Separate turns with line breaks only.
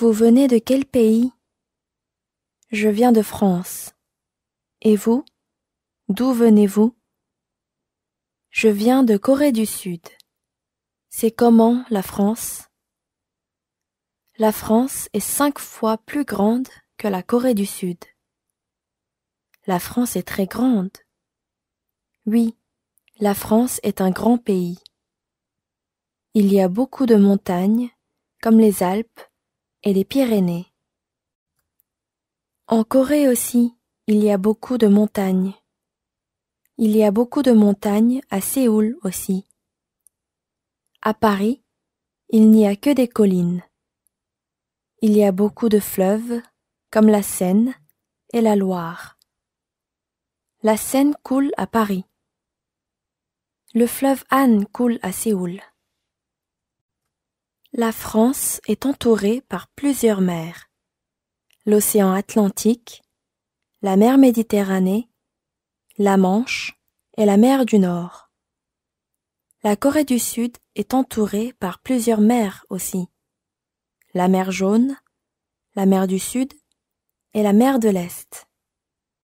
Vous venez de quel pays Je viens de France. Et vous D'où venez-vous Je viens de Corée du Sud. C'est comment la France La France est cinq fois plus grande que la Corée du Sud. La France est très grande. Oui, la France est un grand pays. Il y a beaucoup de montagnes, comme les Alpes, et les Pyrénées. En Corée aussi, il y a beaucoup de montagnes. Il y a beaucoup de montagnes à Séoul aussi. À Paris, il n'y a que des collines. Il y a beaucoup de fleuves, comme la Seine et la Loire. La Seine coule à Paris. Le fleuve Anne coule à Séoul. La France est entourée par plusieurs mers. L'océan Atlantique, la mer Méditerranée, la Manche et la mer du Nord. La Corée du Sud est entourée par plusieurs mers aussi. La mer Jaune, la mer du Sud et la mer de l'Est.